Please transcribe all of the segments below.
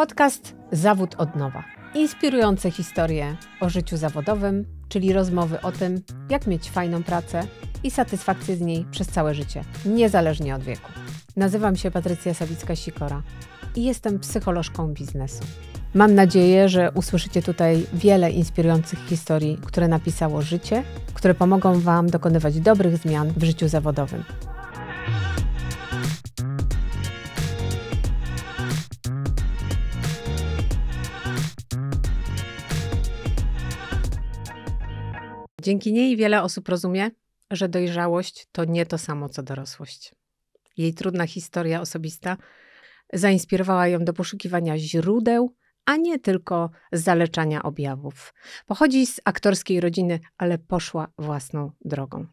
Podcast Zawód od nowa. Inspirujące historie o życiu zawodowym, czyli rozmowy o tym, jak mieć fajną pracę i satysfakcję z niej przez całe życie, niezależnie od wieku. Nazywam się Patrycja Sawicka-Sikora i jestem psycholożką biznesu. Mam nadzieję, że usłyszycie tutaj wiele inspirujących historii, które napisało życie, które pomogą Wam dokonywać dobrych zmian w życiu zawodowym. Dzięki niej wiele osób rozumie, że dojrzałość to nie to samo co dorosłość. Jej trudna historia osobista zainspirowała ją do poszukiwania źródeł, a nie tylko zaleczania objawów. Pochodzi z aktorskiej rodziny, ale poszła własną drogą.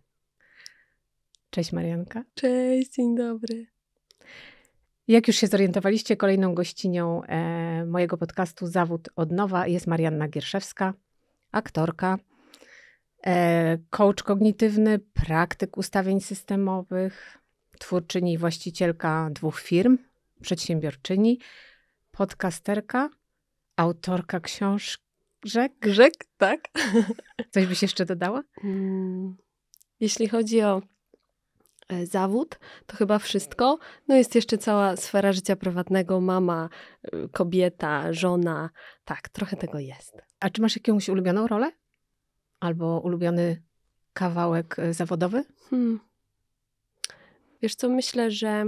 Cześć Marianka. Cześć, dzień dobry. Jak już się zorientowaliście, kolejną gościnią e, mojego podcastu Zawód od nowa jest Marianna Gierszewska, aktorka, E, coach kognitywny, praktyk ustawień systemowych, twórczyni i właścicielka dwóch firm, przedsiębiorczyni, podcasterka, autorka książek. Grzek, tak. Coś byś jeszcze dodała? Mm, jeśli chodzi o e, zawód, to chyba wszystko. No jest jeszcze cała sfera życia prywatnego, mama, e, kobieta, żona. Tak, trochę tego jest. A czy masz jakąś ulubioną rolę Albo ulubiony kawałek y, zawodowy? Hmm. Wiesz co, myślę, że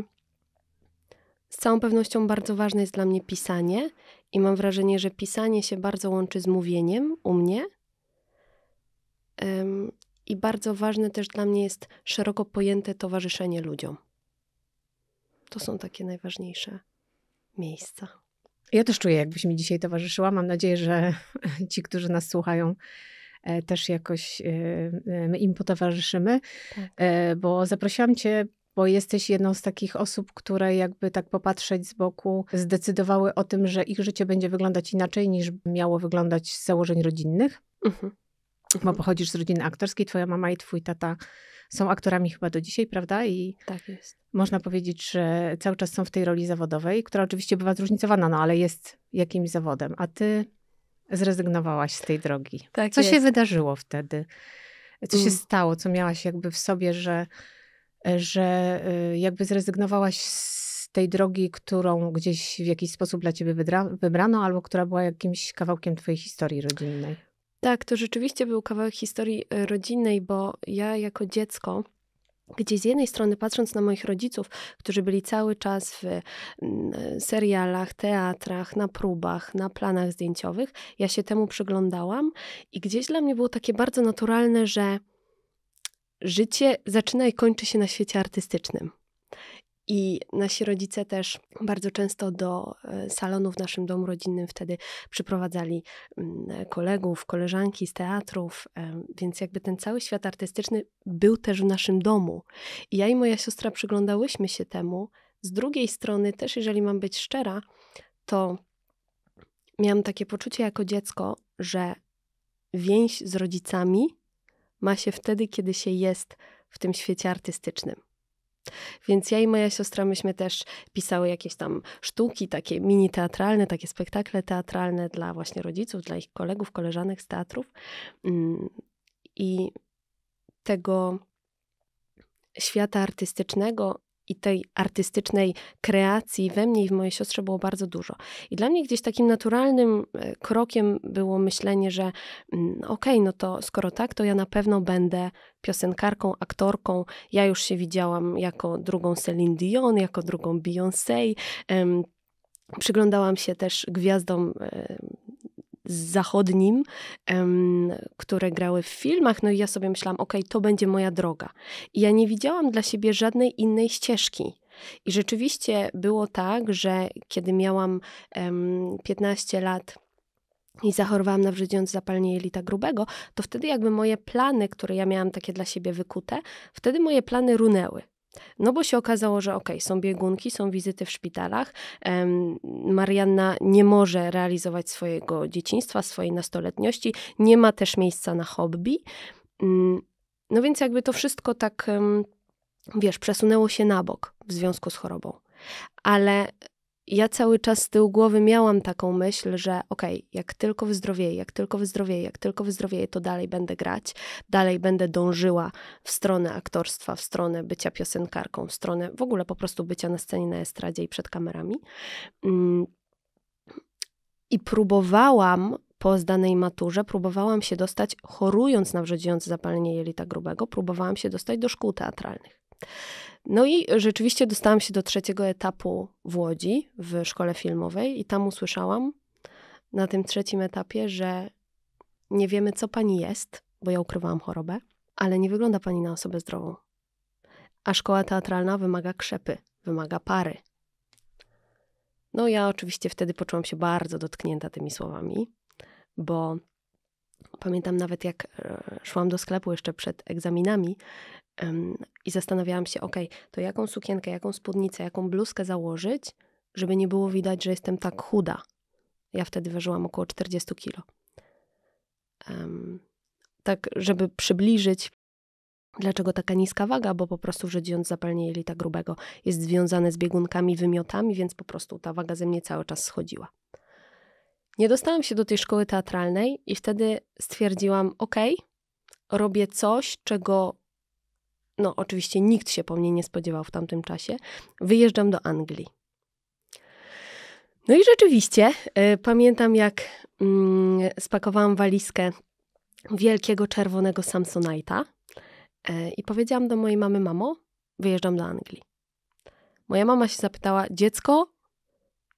z całą pewnością bardzo ważne jest dla mnie pisanie i mam wrażenie, że pisanie się bardzo łączy z mówieniem u mnie. Um, I bardzo ważne też dla mnie jest szeroko pojęte towarzyszenie ludziom. To są takie najważniejsze miejsca. Ja też czuję, jakbyś mi dzisiaj towarzyszyła. Mam nadzieję, że ci, którzy nas słuchają, E, też jakoś my e, e, im potowarzyszymy, tak. bo zaprosiłam cię bo jesteś jedną z takich osób, które jakby tak popatrzeć z boku, zdecydowały o tym, że ich życie będzie wyglądać inaczej niż miało wyglądać z założeń rodzinnych. Mhm. Bo mhm. pochodzisz z rodziny aktorskiej, twoja mama i twój tata są aktorami chyba do dzisiaj, prawda? I tak jest. Można powiedzieć, że cały czas są w tej roli zawodowej, która oczywiście bywa zróżnicowana, no ale jest jakimś zawodem. A ty zrezygnowałaś z tej drogi. Tak co jest. się wydarzyło wtedy? Co się mm. stało? Co miałaś jakby w sobie, że, że y, jakby zrezygnowałaś z tej drogi, którą gdzieś w jakiś sposób dla ciebie wybrano, albo która była jakimś kawałkiem twojej historii rodzinnej? Tak, to rzeczywiście był kawałek historii y, rodzinnej, bo ja jako dziecko gdzie z jednej strony patrząc na moich rodziców, którzy byli cały czas w mm, serialach, teatrach, na próbach, na planach zdjęciowych, ja się temu przyglądałam i gdzieś dla mnie było takie bardzo naturalne, że życie zaczyna i kończy się na świecie artystycznym. I nasi rodzice też bardzo często do e, salonu w naszym domu rodzinnym wtedy przyprowadzali mm, kolegów, koleżanki z teatrów, e, więc jakby ten cały świat artystyczny był też w naszym domu. I ja i moja siostra przyglądałyśmy się temu. Z drugiej strony, też jeżeli mam być szczera, to miałam takie poczucie jako dziecko, że więź z rodzicami ma się wtedy, kiedy się jest w tym świecie artystycznym. Więc ja i moja siostra myśmy też pisały jakieś tam sztuki, takie mini teatralne, takie spektakle teatralne dla właśnie rodziców, dla ich kolegów, koleżanek z teatrów. Mm, I tego świata artystycznego i tej artystycznej kreacji we mnie i w mojej siostrze było bardzo dużo. I dla mnie gdzieś takim naturalnym e, krokiem było myślenie, że mm, no okej, okay, no to skoro tak, to ja na pewno będę piosenkarką, aktorką. Ja już się widziałam jako drugą Celine Dion, jako drugą Beyoncé. Przyglądałam się też gwiazdom e, zachodnim, które grały w filmach. No i ja sobie myślałam, ok, to będzie moja droga. I ja nie widziałam dla siebie żadnej innej ścieżki. I rzeczywiście było tak, że kiedy miałam 15 lat, i zachorowałam na wrzodziąc zapalenie jelita grubego, to wtedy jakby moje plany, które ja miałam takie dla siebie wykute, wtedy moje plany runęły. No bo się okazało, że okej, okay, są biegunki, są wizyty w szpitalach. Marianna nie może realizować swojego dzieciństwa, swojej nastoletności, nie ma też miejsca na hobby. Mm, no więc jakby to wszystko tak, wiesz, przesunęło się na bok w związku z chorobą. Ale ja cały czas z tyłu głowy miałam taką myśl, że okej, okay, jak tylko wyzdrowieję, jak tylko wyzdrowieję, jak tylko wyzdrowieję, to dalej będę grać, dalej będę dążyła w stronę aktorstwa, w stronę bycia piosenkarką, w stronę w ogóle po prostu bycia na scenie, na estradzie i przed kamerami. Mm. I próbowałam po zdanej maturze próbowałam się dostać, chorując na wrzodziejące zapalenie jelita grubego, próbowałam się dostać do szkół teatralnych. No i rzeczywiście dostałam się do trzeciego etapu w Łodzi, w szkole filmowej, i tam usłyszałam na tym trzecim etapie, że nie wiemy, co pani jest, bo ja ukrywałam chorobę, ale nie wygląda pani na osobę zdrową. A szkoła teatralna wymaga krzepy, wymaga pary. No, ja oczywiście wtedy poczułam się bardzo dotknięta tymi słowami, bo pamiętam nawet jak e, szłam do sklepu jeszcze przed egzaminami i zastanawiałam się, ok, to jaką sukienkę, jaką spódnicę, jaką bluzkę założyć, żeby nie było widać, że jestem tak chuda. Ja wtedy ważyłam około 40 kilo. Um, tak, żeby przybliżyć, dlaczego taka niska waga, bo po prostu żyjąc zapalnie jelita grubego jest związane z biegunkami, wymiotami, więc po prostu ta waga ze mnie cały czas schodziła. Nie dostałam się do tej szkoły teatralnej i wtedy stwierdziłam, ok, robię coś, czego no oczywiście nikt się po mnie nie spodziewał w tamtym czasie, wyjeżdżam do Anglii. No i rzeczywiście y, pamiętam, jak y, spakowałam walizkę wielkiego czerwonego Samsonite'a y, i powiedziałam do mojej mamy: Mamo, wyjeżdżam do Anglii. Moja mama się zapytała: Dziecko,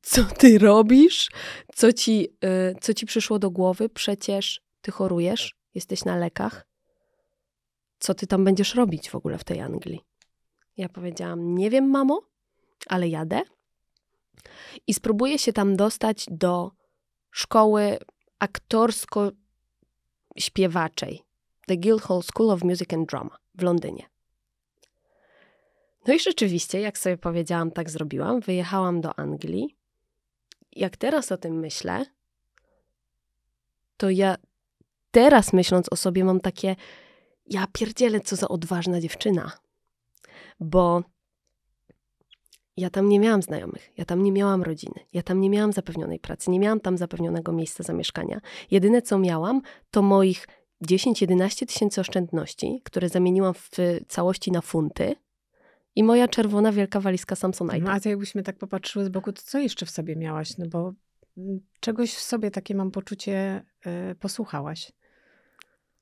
co ty robisz? Co ci, y, co ci przyszło do głowy? Przecież ty chorujesz, jesteś na lekach co ty tam będziesz robić w ogóle w tej Anglii? Ja powiedziałam, nie wiem, mamo, ale jadę i spróbuję się tam dostać do szkoły aktorsko-śpiewaczej The Guildhall School of Music and Drama w Londynie. No i rzeczywiście, jak sobie powiedziałam, tak zrobiłam. Wyjechałam do Anglii. Jak teraz o tym myślę, to ja teraz myśląc o sobie mam takie ja pierdzielę, co za odważna dziewczyna. Bo ja tam nie miałam znajomych, ja tam nie miałam rodziny, ja tam nie miałam zapewnionej pracy, nie miałam tam zapewnionego miejsca zamieszkania. Jedyne co miałam, to moich 10-11 tysięcy oszczędności, które zamieniłam w całości na funty. I moja czerwona wielka walizka Samsonite. No, a to jakbyśmy tak popatrzyły z boku, to co jeszcze w sobie miałaś? No bo mm, czegoś w sobie takie mam poczucie yy, posłuchałaś.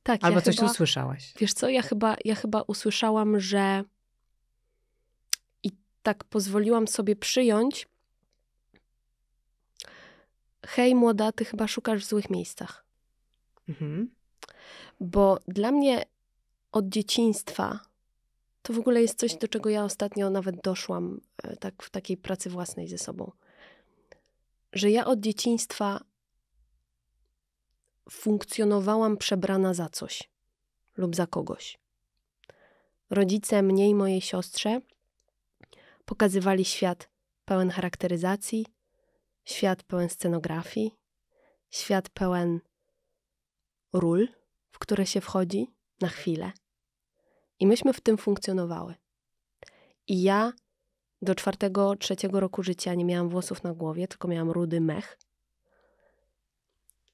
Tak, Albo ja coś chyba, usłyszałaś. Wiesz co, ja chyba, ja chyba usłyszałam, że i tak pozwoliłam sobie przyjąć. Hej, młoda, ty chyba szukasz w złych miejscach. Mhm. Bo dla mnie od dzieciństwa to w ogóle jest coś, do czego ja ostatnio nawet doszłam e, tak w takiej pracy własnej ze sobą. Że ja od dzieciństwa funkcjonowałam przebrana za coś lub za kogoś. Rodzice mnie i mojej siostrze pokazywali świat pełen charakteryzacji, świat pełen scenografii, świat pełen ról, w które się wchodzi na chwilę. I myśmy w tym funkcjonowały. I ja do czwartego, trzeciego roku życia nie miałam włosów na głowie, tylko miałam rudy mech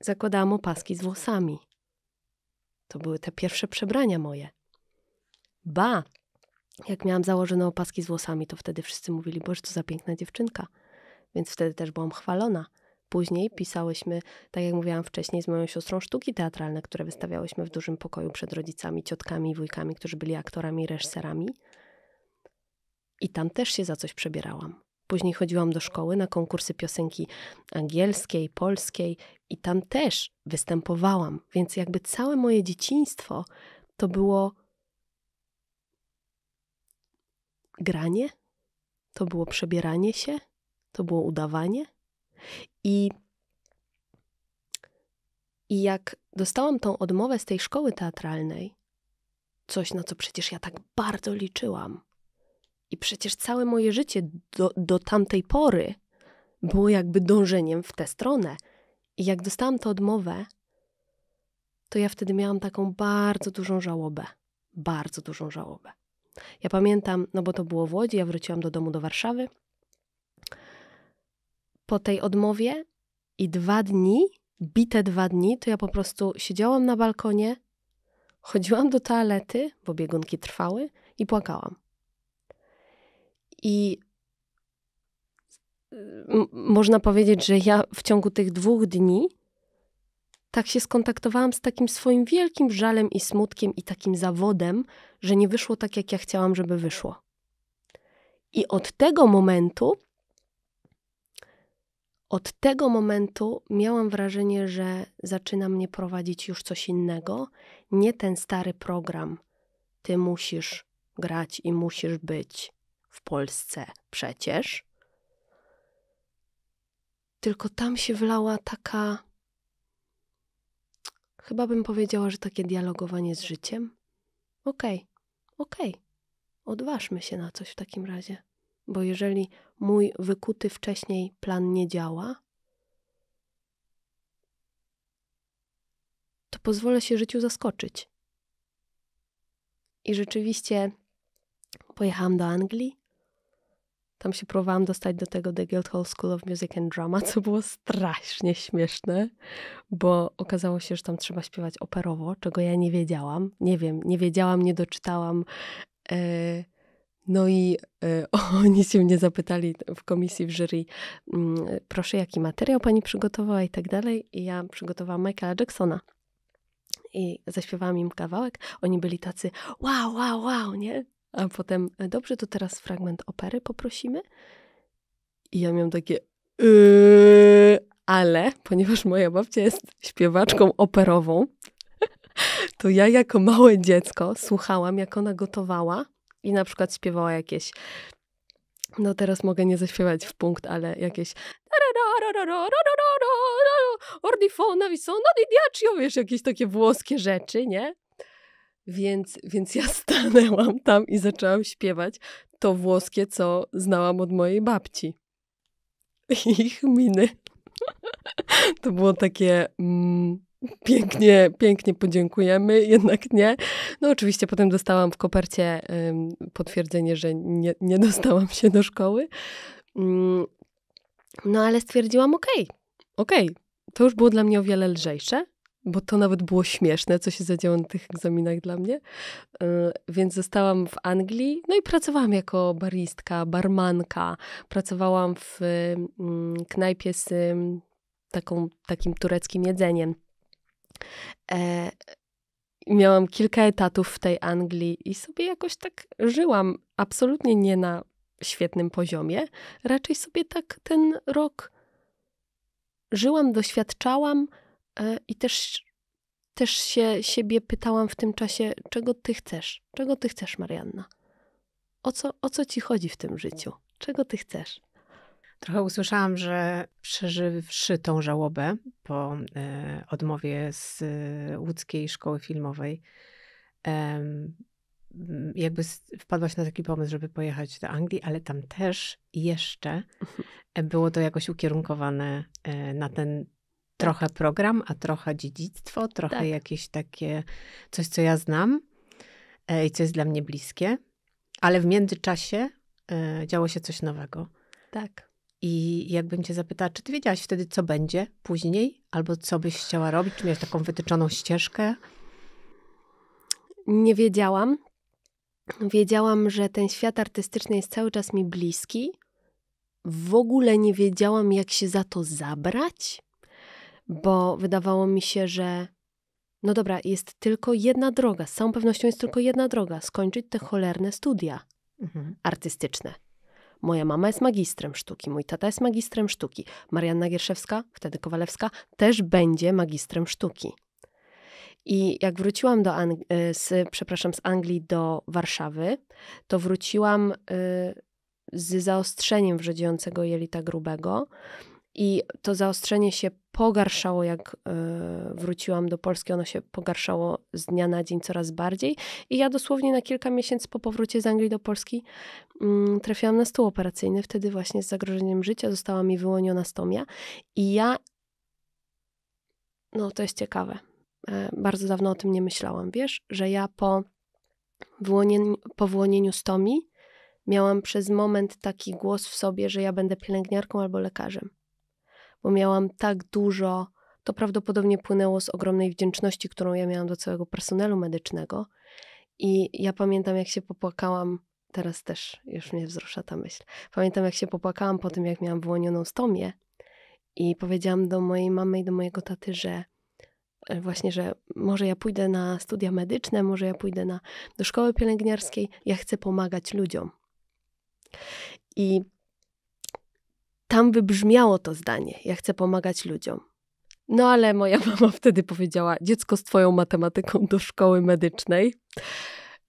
zakładałam opaski z włosami. To były te pierwsze przebrania moje. Ba! Jak miałam założone opaski z włosami, to wtedy wszyscy mówili, boże, co za piękna dziewczynka. Więc wtedy też byłam chwalona. Później pisałyśmy, tak jak mówiłam wcześniej, z moją siostrą sztuki teatralne, które wystawiałyśmy w dużym pokoju przed rodzicami, ciotkami i wujkami, którzy byli aktorami i reżyserami. I tam też się za coś przebierałam. Później chodziłam do szkoły na konkursy piosenki angielskiej, polskiej i tam też występowałam, więc jakby całe moje dzieciństwo to było granie, to było przebieranie się, to było udawanie. I, I jak dostałam tą odmowę z tej szkoły teatralnej, coś na co przecież ja tak bardzo liczyłam, i przecież całe moje życie do, do tamtej pory było jakby dążeniem w tę stronę. I jak dostałam tę odmowę, to ja wtedy miałam taką bardzo dużą żałobę. Bardzo dużą żałobę. Ja pamiętam, no bo to było w Łodzi, ja wróciłam do domu do Warszawy. Po tej odmowie i dwa dni, bite dwa dni, to ja po prostu siedziałam na balkonie, chodziłam do toalety, bo biegunki trwały i płakałam. I można powiedzieć, że ja w ciągu tych dwóch dni tak się skontaktowałam z takim swoim wielkim żalem i smutkiem i takim zawodem, że nie wyszło tak, jak ja chciałam, żeby wyszło. I od tego momentu, od tego momentu miałam wrażenie, że zaczyna mnie prowadzić już coś innego, nie ten stary program. Ty musisz grać i musisz być w Polsce przecież. Tylko tam się wlała taka. Chyba bym powiedziała, że takie dialogowanie z życiem. Okej, okay, okej, okay. odważmy się na coś w takim razie, bo jeżeli mój wykuty wcześniej plan nie działa, to pozwolę się życiu zaskoczyć. I rzeczywiście pojechałam do Anglii, tam się próbowałam dostać do tego The Guildhall School of Music and Drama, co było strasznie śmieszne, bo okazało się, że tam trzeba śpiewać operowo, czego ja nie wiedziałam. Nie wiem, nie wiedziałam, nie doczytałam. E, no i e, oni się mnie zapytali w komisji, w jury, mm, proszę, jaki materiał pani przygotowała i tak dalej. I ja przygotowałam Michaela Jacksona i zaśpiewałam im kawałek, oni byli tacy wow, wow, wow, nie? A potem, e, dobrze, to teraz fragment opery poprosimy. I ja miałam takie, yy, ale ponieważ moja babcia jest śpiewaczką operową, to ja jako małe dziecko słuchałam, jak ona gotowała i na przykład śpiewała jakieś. No teraz mogę nie zaśpiewać w punkt, ale jakieś ordifona, wiesz, jakieś takie włoskie rzeczy, nie? Więc, więc ja stanęłam tam i zaczęłam śpiewać to włoskie, co znałam od mojej babci. Ich miny. To było takie mm, pięknie, pięknie podziękujemy, jednak nie. No oczywiście potem dostałam w kopercie potwierdzenie, że nie, nie dostałam się do szkoły. Mm, no ale stwierdziłam, okej, okay, okej, okay. to już było dla mnie o wiele lżejsze bo to nawet było śmieszne, co się zadziało na tych egzaminach dla mnie. E, więc zostałam w Anglii, no i pracowałam jako baristka, barmanka. Pracowałam w mm, knajpie z mm, taką, takim tureckim jedzeniem. E, miałam kilka etatów w tej Anglii i sobie jakoś tak żyłam, absolutnie nie na świetnym poziomie. Raczej sobie tak ten rok żyłam, doświadczałam E, i też, też się siebie pytałam w tym czasie, czego ty chcesz? Czego ty chcesz, Marianna? O co, o co ci chodzi w tym życiu? Czego ty chcesz? Trochę usłyszałam, że przeżywszy tą żałobę po e, odmowie z e, łódzkiej szkoły filmowej, jakby wpadłaś na taki pomysł, żeby pojechać do Anglii, ale tam też jeszcze mhm. było to jakoś ukierunkowane na ten Trochę program, a trochę dziedzictwo, trochę tak. jakieś takie coś, co ja znam e, i co jest dla mnie bliskie, ale w międzyczasie e, działo się coś nowego. Tak. I jakbym cię zapytała, czy ty wiedziałaś wtedy, co będzie później, albo co byś chciała robić, czy miałaś taką wytyczoną ścieżkę? Nie wiedziałam. Wiedziałam, że ten świat artystyczny jest cały czas mi bliski. W ogóle nie wiedziałam, jak się za to zabrać bo wydawało mi się, że no dobra, jest tylko jedna droga, z całą pewnością jest tylko jedna droga skończyć te cholerne studia mhm. artystyczne. Moja mama jest magistrem sztuki, mój tata jest magistrem sztuki. Marianna Gierszewska, wtedy Kowalewska, też będzie magistrem sztuki. I jak wróciłam do Ang- y, z, przepraszam, z Anglii do Warszawy, to wróciłam y, z zaostrzeniem wrzodziejącego jelita grubego i to zaostrzenie się pogarszało, jak e, wróciłam do Polski. Ono się pogarszało z dnia na dzień coraz bardziej. I ja dosłownie na kilka miesięcy po powrocie z Anglii do Polski mm, trafiłam na stół operacyjny. Wtedy właśnie z zagrożeniem życia została mi wyłoniona stomia. I ja. No, to jest ciekawe. E, bardzo dawno o tym nie myślałam, wiesz, że ja po wyłonieniu, po wyłonieniu stomii miałam przez moment taki głos w sobie, że ja będę pielęgniarką albo lekarzem bo miałam tak dużo, to prawdopodobnie płynęło z ogromnej wdzięczności, którą ja miałam do całego personelu medycznego. I ja pamiętam, jak się popłakałam, teraz też już mnie wzrusza ta myśl. Pamiętam, jak się popłakałam po tym, jak miałam wyłonioną stomię i powiedziałam do mojej mamy i do mojego taty, że e, właśnie, że może ja pójdę na studia medyczne, może ja pójdę na, do szkoły pielęgniarskiej, ja chcę pomagać ludziom. I tam wybrzmiało to zdanie: Ja chcę pomagać ludziom. No ale moja mama wtedy powiedziała: Dziecko z twoją matematyką do szkoły medycznej,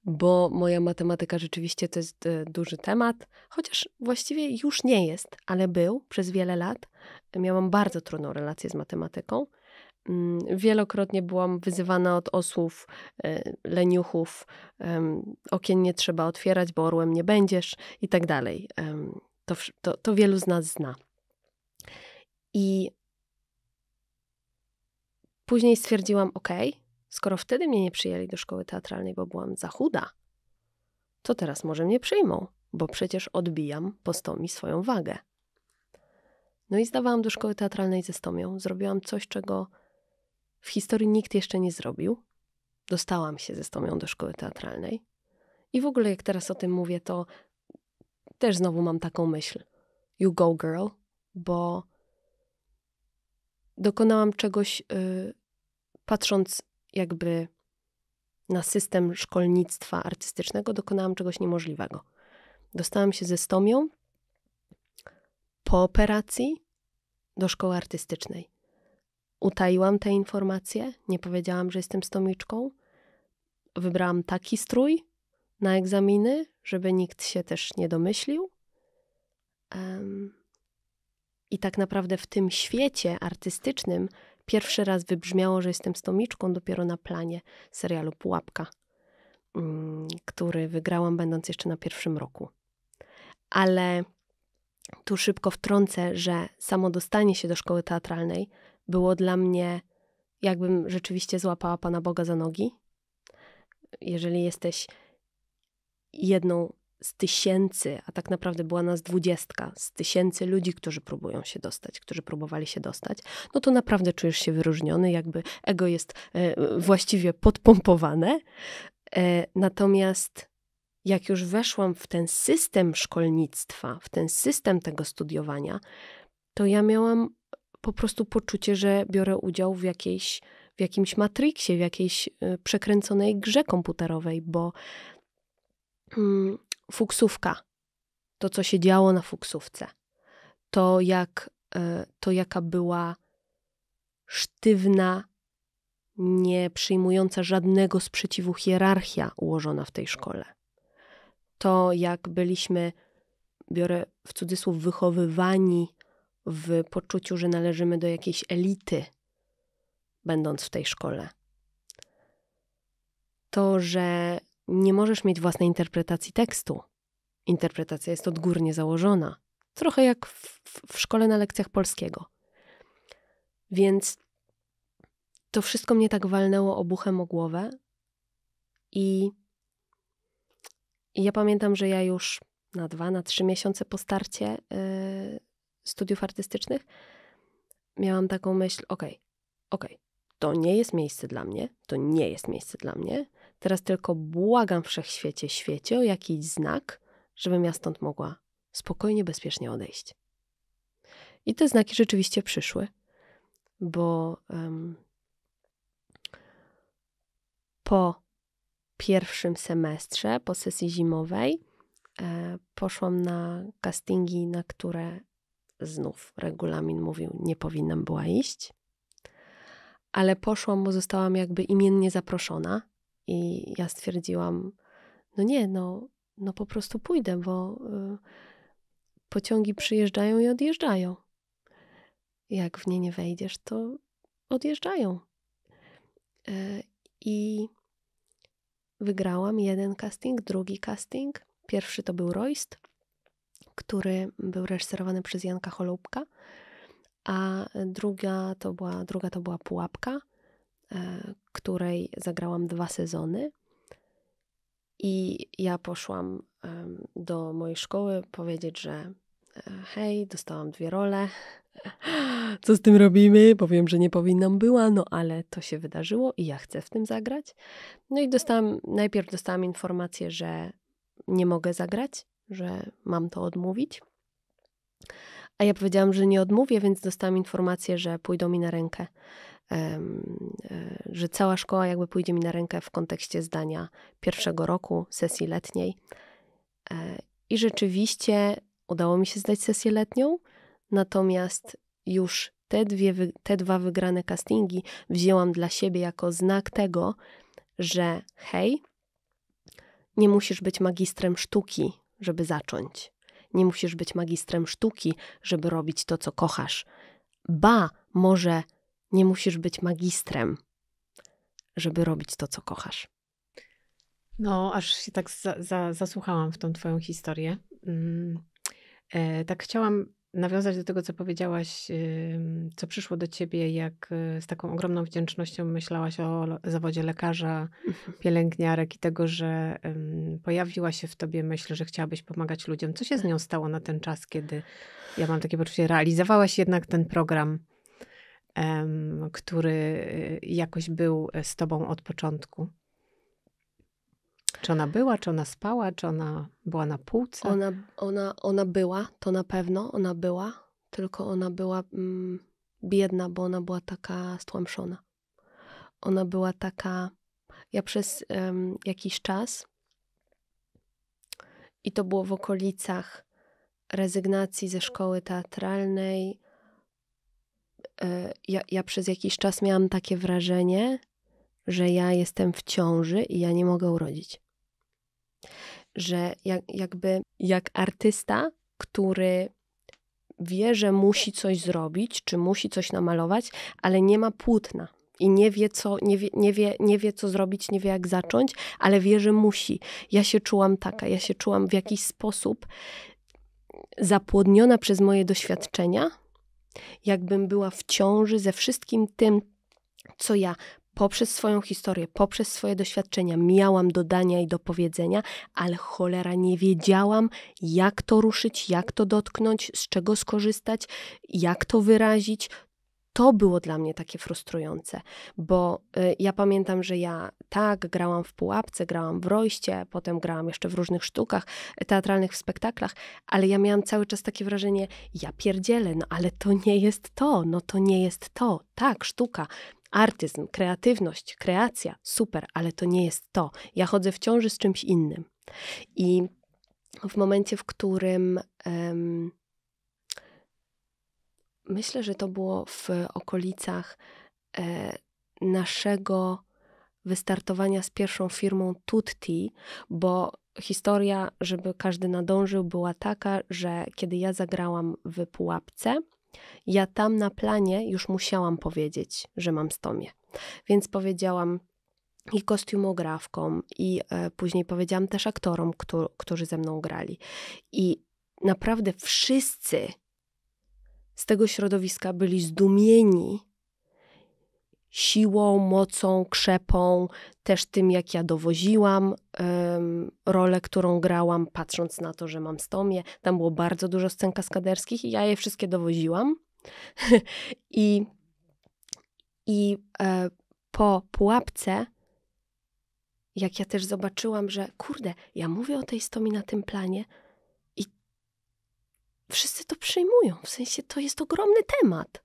bo moja matematyka rzeczywiście to jest e, duży temat, chociaż właściwie już nie jest, ale był przez wiele lat. Miałam bardzo trudną relację z matematyką. Mm, wielokrotnie byłam wyzywana od osłów, e, leniuchów, okien nie trzeba otwierać, bo orłem nie będziesz i tak dalej. To, to, to wielu z nas zna. I później stwierdziłam, ok, skoro wtedy mnie nie przyjęli do szkoły teatralnej, bo byłam za chuda, to teraz może mnie przyjmą, bo przecież odbijam po stomi swoją wagę. No i zdawałam do szkoły teatralnej ze stomią. Zrobiłam coś, czego w historii nikt jeszcze nie zrobił. Dostałam się ze stomią do szkoły teatralnej. I w ogóle, jak teraz o tym mówię, to też znowu mam taką myśl. You go girl, bo dokonałam czegoś, yy, patrząc jakby na system szkolnictwa artystycznego, dokonałam czegoś niemożliwego. Dostałam się ze stomią po operacji do szkoły artystycznej. Utaiłam te informacje, nie powiedziałam, że jestem stomiczką. Wybrałam taki strój na egzaminy, żeby nikt się też nie domyślił. I tak naprawdę w tym świecie artystycznym pierwszy raz wybrzmiało, że jestem stomiczką dopiero na planie serialu Pułapka, mm, który wygrałam będąc jeszcze na pierwszym roku. Ale tu szybko wtrącę, że samo dostanie się do szkoły teatralnej było dla mnie, jakbym rzeczywiście złapała Pana Boga za nogi. Jeżeli jesteś jedną z tysięcy, a tak naprawdę była nas dwudziestka, z tysięcy ludzi, którzy próbują się dostać, którzy próbowali się dostać, no to naprawdę czujesz się wyróżniony, jakby ego jest e, właściwie podpompowane. E, natomiast jak już weszłam w ten system szkolnictwa, w ten system tego studiowania, to ja miałam po prostu poczucie, że biorę udział w jakiejś w jakimś matriksie, w jakiejś e, przekręconej grze komputerowej, bo Mm, fuksówka, to co się działo na fuksówce, to jak, e, to jaka była sztywna, nie przyjmująca żadnego sprzeciwu hierarchia ułożona w tej szkole. To jak byliśmy, biorę w cudzysłów, wychowywani w poczuciu, że należymy do jakiejś elity, będąc w tej szkole. To, że nie możesz mieć własnej interpretacji tekstu. Interpretacja jest odgórnie założona, trochę jak w, w szkole na lekcjach polskiego. Więc to wszystko mnie tak walnęło obuchem o głowę i, i ja pamiętam, że ja już na dwa, na trzy miesiące po starcie y, studiów artystycznych miałam taką myśl, okej, okay, okej, okay, to nie jest miejsce dla mnie, to nie jest miejsce dla mnie, Teraz tylko błagam wszechświecie, świecie o jakiś znak, żebym ja stąd mogła spokojnie, bezpiecznie odejść. I te znaki rzeczywiście przyszły, bo um, po pierwszym semestrze, po sesji zimowej, e, poszłam na castingi, na które znów regulamin mówił, nie powinnam była iść. Ale poszłam, bo zostałam jakby imiennie zaproszona i ja stwierdziłam, no nie, no, no po prostu pójdę, bo y, pociągi przyjeżdżają i odjeżdżają. Jak w nie nie wejdziesz, to odjeżdżają. E, I wygrałam jeden casting, drugi casting. Pierwszy to był Royst, który był reżyserowany przez Janka Holubka, a druga to była, druga to była Pułapka, E, której zagrałam dwa sezony. I ja poszłam do mojej szkoły powiedzieć, że e, hej, dostałam dwie role. Co z tym robimy? Powiem, że nie powinnam była, no ale to się wydarzyło i ja chcę w tym zagrać. No i dostałam, najpierw dostałam informację, że nie mogę zagrać, że mam to odmówić. A ja powiedziałam, że nie odmówię, więc dostałam informację, że pójdą mi na rękę E, że cała szkoła jakby pójdzie mi na rękę w kontekście zdania pierwszego roku sesji letniej. E, I rzeczywiście udało mi się zdać sesję letnią, natomiast już te, dwie, te dwa wygrane castingi wzięłam dla siebie jako znak tego, że hej, nie musisz być magistrem sztuki, żeby zacząć. Nie musisz być magistrem sztuki, żeby robić to, co kochasz. Ba, może nie musisz być magistrem, żeby robić to, co kochasz. No, aż się tak za, za, zasłuchałam w tą Twoją historię. Mm, e, tak chciałam nawiązać do tego, co powiedziałaś, co przyszło do Ciebie, jak e, z taką ogromną wdzięcznością myślałaś o zawodzie lekarza, mhm. pielęgniarek i tego, że pojawiła się w Tobie myśl, że chciałabyś pomagać ludziom. Co się z nią stało na ten czas, kiedy ja mam takie poczucie, realizowałaś jednak ten program? który y, jakoś był y, z tobą od początku? Czy ona była, czy ona spała, czy ona była na półce? Ona, ona, ona była, to na pewno ona była, tylko ona była mm, biedna, bo ona była taka stłamszona. Ona była taka. Ja przez um, jakiś czas, i to było w okolicach rezygnacji ze szkoły teatralnej, Y, ja, ja przez jakiś czas miałam takie wrażenie, że ja jestem w ciąży i ja nie mogę urodzić. Że jak, jakby jak artysta, który wie, że musi coś zrobić, czy musi coś namalować, ale nie ma płótna i nie wie, co, nie, wie, nie, wie, nie wie, co zrobić, nie wie, jak zacząć, ale wie, że musi. Ja się czułam taka, ja się czułam w jakiś sposób zapłodniona przez moje doświadczenia, jakbym była w ciąży ze wszystkim tym, co ja poprzez swoją historię, poprzez swoje doświadczenia miałam dodania i do powiedzenia, ale cholera nie wiedziałam, jak to ruszyć, jak to dotknąć, z czego skorzystać, jak to wyrazić, to było dla mnie takie frustrujące, bo y, ja pamiętam, że ja tak grałam w pułapce, grałam w rojście, potem grałam jeszcze w różnych sztukach y, teatralnych, w spektaklach, ale ja miałam cały czas takie wrażenie, ja pierdzielę, no ale to nie jest to, no to nie jest to. Tak, sztuka, artyzm, kreatywność, kreacja, super, ale to nie jest to. Ja chodzę w ciąży z czymś innym. I w momencie, w którym um, Myślę, że to było w okolicach e, naszego wystartowania z pierwszą firmą Tutti, bo historia, żeby każdy nadążył, była taka, że kiedy ja zagrałam w pułapce, ja tam na planie już musiałam powiedzieć, że mam stomię. Więc powiedziałam i kostiumografkom, i e, później powiedziałam też aktorom, którzy ze mną grali. I naprawdę wszyscy z tego środowiska byli zdumieni siłą, mocą, krzepą, też tym, jak ja dowoziłam, um, rolę, którą grałam, patrząc na to, że mam stomię. Tam było bardzo dużo scen kaskaderskich i ja je wszystkie dowoziłam. I, i e, po pułapce, jak ja też zobaczyłam, że kurde, ja mówię o tej stomi na tym planie, wszyscy to przyjmują. W sensie to jest ogromny temat.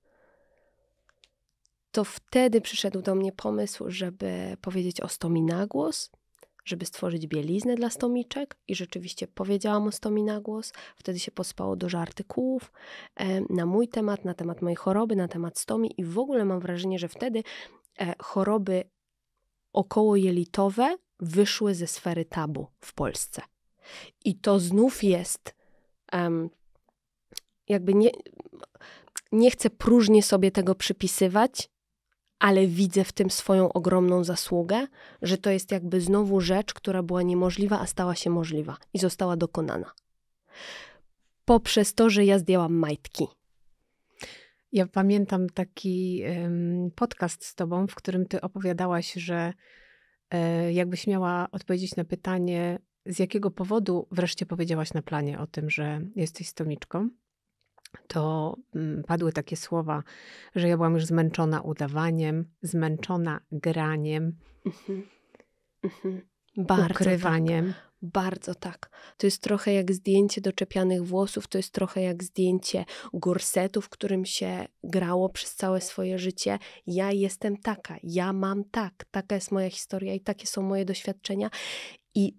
To wtedy przyszedł do mnie pomysł, żeby powiedzieć o stomi na głos, żeby stworzyć bieliznę dla stomiczek i rzeczywiście powiedziałam o stomi na głos. Wtedy się pospało dużo artykułów e, na mój temat, na temat mojej choroby, na temat stomi i w ogóle mam wrażenie, że wtedy e, choroby jelitowe wyszły ze sfery tabu w Polsce. I to znów jest um, jakby nie, nie chcę próżnie sobie tego przypisywać, ale widzę w tym swoją ogromną zasługę, że to jest jakby znowu rzecz, która była niemożliwa, a stała się możliwa i została dokonana. Poprzez to, że ja zdjęłam majtki. Ja pamiętam taki um, podcast z tobą, w którym ty opowiadałaś, że e, jakbyś miała odpowiedzieć na pytanie, z jakiego powodu wreszcie powiedziałaś na planie o tym, że jesteś stomiczką, to mm, padły takie słowa, że ja byłam już zmęczona udawaniem, zmęczona graniem, mhm. Mhm. Bardzo tak. ukrywaniem. Tak. Bardzo tak. To jest trochę jak zdjęcie doczepianych włosów, to jest trochę jak zdjęcie gorsetu, w którym się grało przez całe swoje życie. Ja jestem taka, ja mam tak, taka jest moja historia i takie są moje doświadczenia. I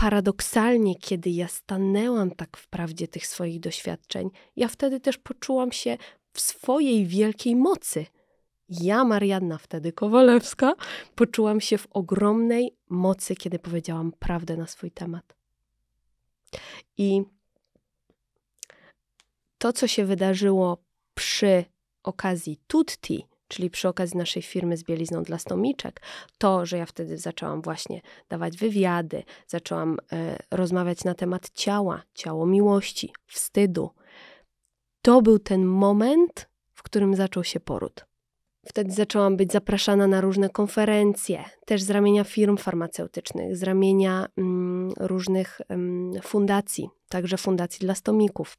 paradoksalnie, kiedy ja stanęłam tak w prawdzie tych swoich doświadczeń, ja wtedy też poczułam się w swojej wielkiej mocy. Ja, Marianna, wtedy Kowalewska, poczułam się w ogromnej mocy, kiedy powiedziałam prawdę na swój temat. I to, co się wydarzyło przy okazji Tutti, czyli przy okazji naszej firmy z bielizną dla stomiczek, to, że ja wtedy zaczęłam właśnie dawać wywiady, zaczęłam e, rozmawiać na temat ciała, ciało miłości, wstydu. To był ten moment, w którym zaczął się poród. Wtedy zaczęłam być zapraszana na różne konferencje, też z ramienia firm farmaceutycznych, z ramienia mm, różnych mm, fundacji, także fundacji dla stomików.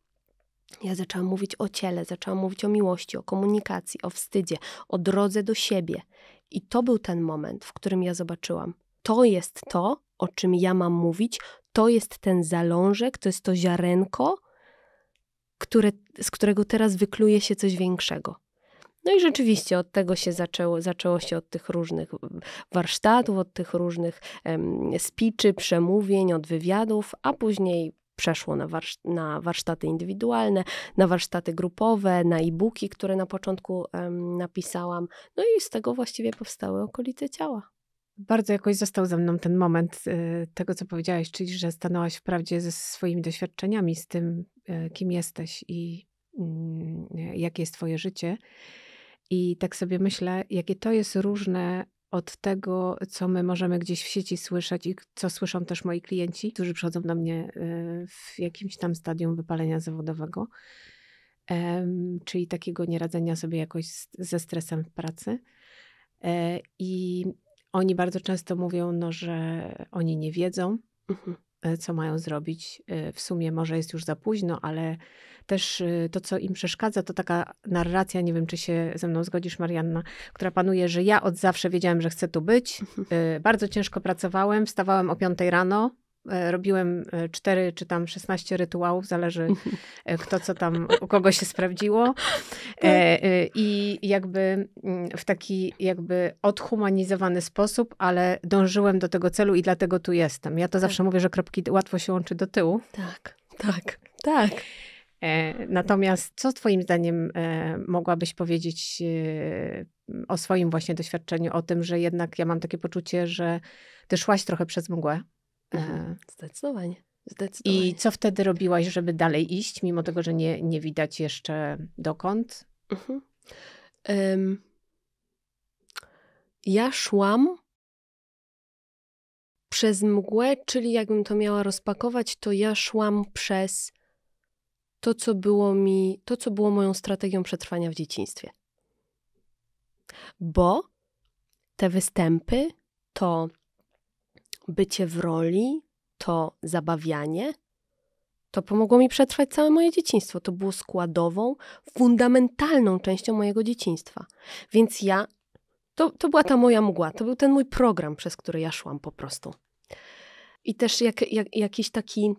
Ja zaczęłam mówić o ciele, zaczęłam mówić o miłości, o komunikacji, o wstydzie, o drodze do siebie. I to był ten moment, w którym ja zobaczyłam. To jest to, o czym ja mam mówić, to jest ten zalążek, to jest to ziarenko, które, z którego teraz wykluje się coś większego. No i rzeczywiście od tego się zaczęło, zaczęło się od tych różnych warsztatów, od tych różnych um, speechy, przemówień, od wywiadów, a później przeszło na, na warsztaty indywidualne, na warsztaty grupowe, na e-booki, które na początku um, napisałam. No i z tego właściwie powstały okolice ciała. Bardzo jakoś został ze mną ten moment y, tego, co powiedziałaś, czyli że stanęłaś wprawdzie ze swoimi doświadczeniami, z tym, y, kim jesteś i y, mm, jakie jest Twoje życie. I tak sobie myślę, jakie to jest różne od tego, co my możemy gdzieś w sieci słyszeć i co słyszą też moi klienci, którzy przychodzą do mnie e, w jakimś tam stadium wypalenia zawodowego, czyli takiego nieradzenia sobie jakoś ze stresem w pracy. E, I oni bardzo często mówią, no, że oni nie wiedzą. Mhm E, co mają zrobić. E, w sumie może jest już za późno, ale też e, to, co im przeszkadza, to taka narracja, nie wiem, czy się ze mną zgodzisz, Marianna, która panuje, że ja od zawsze wiedziałem, że chcę tu być. Mhm. Bardzo ciężko pracowałem, wstawałem o 5 rano, E, robiłem 4 e, czy tam 16 rytuałów, zależy e, kto co tam, u kogo się sprawdziło. Tak. I jakby mm, w taki jakby odhumanizowany sposób, ale dążyłem do tego celu i dlatego tu jestem. Ja to tak. zawsze mówię, że kropki łatwo się łączy do tyłu. Tak, tak, tak. Natomiast co Twoim zdaniem mogłabyś powiedzieć o swoim właśnie doświadczeniu, o tym, że jednak ja mam takie poczucie, że Ty szłaś trochę przez mgłę? Zdecydowanie. Zdecydowanie. I co wtedy robiłaś, żeby dalej iść, mimo tego, że nie, nie widać jeszcze dokąd? Mhm. Um, ja szłam przez mgłę, czyli jakbym to miała rozpakować, to ja szłam przez to, co było mi, to, co było moją strategią przetrwania w dzieciństwie. Bo te występy to bycie w roli, to zabawianie, to pomogło mi przetrwać całe moje dzieciństwo. To było składową, fundamentalną częścią mojego dzieciństwa. Więc ja, to, to była ta moja mgła, to był ten mój program, przez który ja szłam po prostu. I też jak, jak, jakiś taki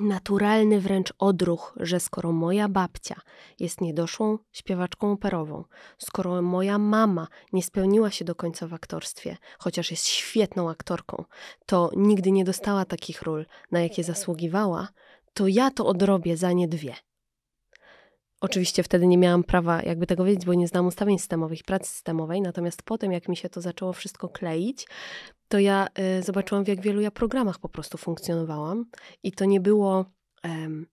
naturalny wręcz odruch, że skoro moja babcia jest niedoszłą śpiewaczką operową, skoro moja mama nie spełniła się do końca w aktorstwie, chociaż jest świetną aktorką, to nigdy nie dostała takich ról, na jakie zasługiwała, to ja to odrobię za nie dwie. Oczywiście wtedy nie miałam prawa jakby tego wiedzieć, bo nie znam ustawień systemowych, pracy systemowej, natomiast potem jak mi się to zaczęło wszystko kleić, to ja y, zobaczyłam, w jak wielu ja programach po prostu funkcjonowałam. I to nie było. Em,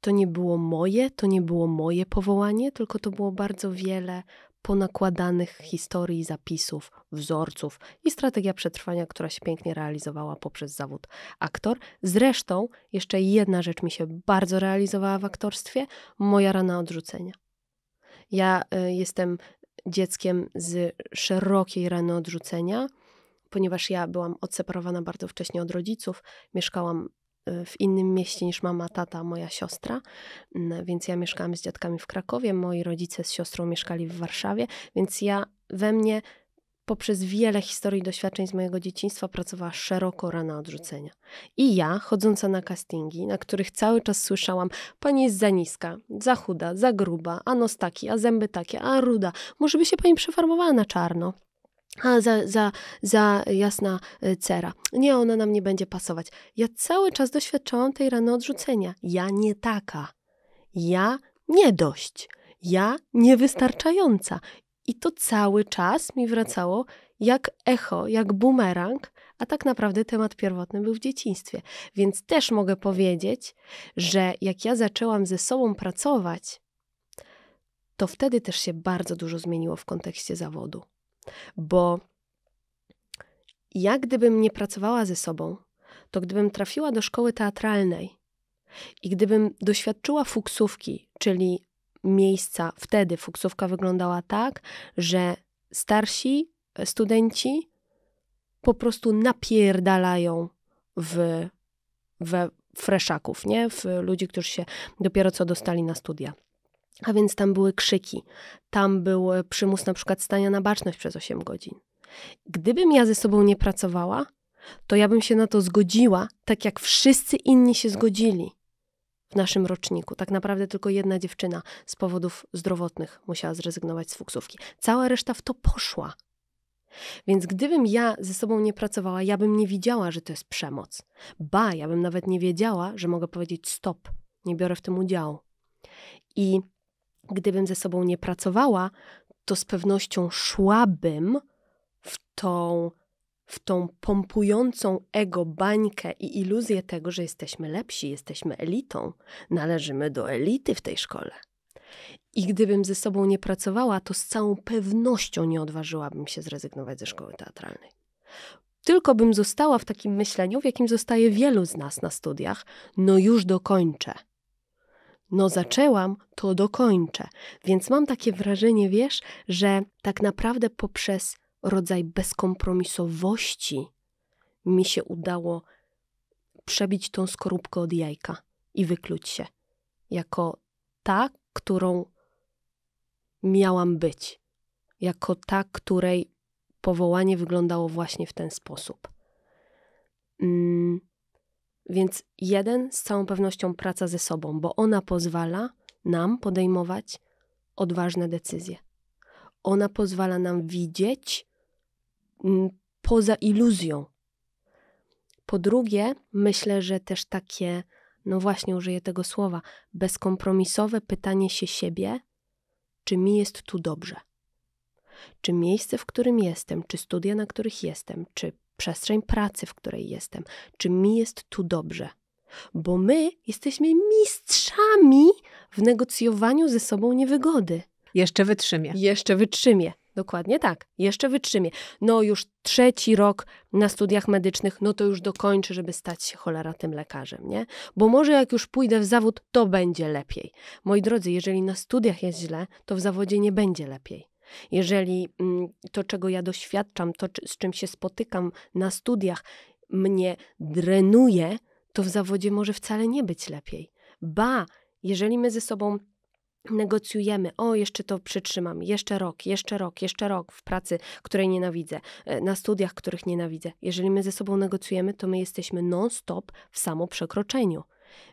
to nie było moje, to nie było moje powołanie, tylko to było bardzo wiele ponakładanych historii, zapisów, wzorców i strategia przetrwania, która się pięknie realizowała poprzez zawód aktor. Zresztą jeszcze jedna rzecz mi się bardzo realizowała w aktorstwie moja rana odrzucenia. Ja y, jestem dzieckiem z szerokiej rany odrzucenia ponieważ ja byłam odseparowana bardzo wcześnie od rodziców, mieszkałam y, w innym mieście niż mama, tata, moja siostra, mm, więc ja mieszkałam z dziadkami w Krakowie, moi rodzice z siostrą mieszkali w Warszawie, więc ja we mnie poprzez wiele historii doświadczeń z mojego dzieciństwa pracowała szeroko rana odrzucenia. I ja, chodząca na castingi, na których cały czas słyszałam, pani jest za niska, za chuda, za gruba, a nos taki, a zęby takie, a ruda, może by się pani przefarmowała na czarno. A, za, za, za jasna y, cera. Nie, ona nam nie będzie pasować. Ja cały czas doświadczałam tej rany odrzucenia. Ja nie taka. Ja nie dość. Ja niewystarczająca. I to cały czas mi wracało jak echo, jak bumerang, a tak naprawdę temat pierwotny był w dzieciństwie. Więc też mogę powiedzieć, że jak ja zaczęłam ze sobą pracować, to wtedy też się bardzo dużo zmieniło w kontekście zawodu bo ja gdybym nie pracowała ze sobą, to gdybym trafiła do szkoły teatralnej i gdybym doświadczyła fuksówki, czyli miejsca, wtedy fuksówka wyglądała tak, że starsi e, studenci po prostu napierdalają w, we freszaków, nie? W ludzi, którzy się dopiero co dostali na studia. A więc tam były krzyki, tam był e, przymus na przykład stania na baczność przez 8 godzin. Gdybym ja ze sobą nie pracowała, to ja bym się na to zgodziła, tak jak wszyscy inni się zgodzili w naszym roczniku. Tak naprawdę tylko jedna dziewczyna z powodów zdrowotnych musiała zrezygnować z fuksówki. Cała reszta w to poszła. Więc gdybym ja ze sobą nie pracowała, ja bym nie widziała, że to jest przemoc. Ba, ja bym nawet nie wiedziała, że mogę powiedzieć stop, nie biorę w tym udziału. I gdybym ze sobą nie pracowała, to z pewnością szłabym w tą, w tą pompującą ego bańkę i iluzję tego, że jesteśmy lepsi, jesteśmy elitą, należymy do elity w tej szkole. I gdybym ze sobą nie pracowała, to z całą pewnością nie odważyłabym się zrezygnować ze szkoły teatralnej. Tylko bym została w takim myśleniu, w jakim zostaje wielu z nas na studiach, no już dokończę, no zaczęłam, to dokończę. Więc mam takie wrażenie, wiesz, że tak naprawdę poprzez rodzaj bezkompromisowości mi się udało przebić tą skorupkę od jajka i wykluć się jako ta, którą miałam być, jako ta, której powołanie wyglądało właśnie w ten sposób. Mm. Więc jeden z całą pewnością praca ze sobą, bo ona pozwala nam podejmować odważne decyzje. Ona pozwala nam widzieć mm, poza iluzją. Po drugie, myślę, że też takie, no właśnie użyję tego słowa, bezkompromisowe pytanie się siebie, czy mi jest tu dobrze. Czy miejsce, w którym jestem, czy studia, na których jestem, czy przestrzeń pracy, w której jestem, czy mi jest tu dobrze. Bo my jesteśmy mistrzami w negocjowaniu ze sobą niewygody. Jeszcze wytrzymie. Jeszcze wytrzymie. Dokładnie tak, jeszcze wytrzymie. No już trzeci rok na studiach medycznych, no to już dokończę, żeby stać się cholera tym lekarzem, nie? Bo może jak już pójdę w zawód, to będzie lepiej. Moi drodzy, jeżeli na studiach jest źle, to w zawodzie nie będzie lepiej. Jeżeli mm, to, czego ja doświadczam, to, z czym się spotykam na studiach, mnie drenuje, to w zawodzie może wcale nie być lepiej. Ba, jeżeli my ze sobą negocjujemy, o jeszcze to przytrzymam, jeszcze rok, jeszcze rok, jeszcze rok w pracy, której nienawidzę, e, na studiach, których nienawidzę. Jeżeli my ze sobą negocjujemy, to my jesteśmy non-stop w samoprzekroczeniu.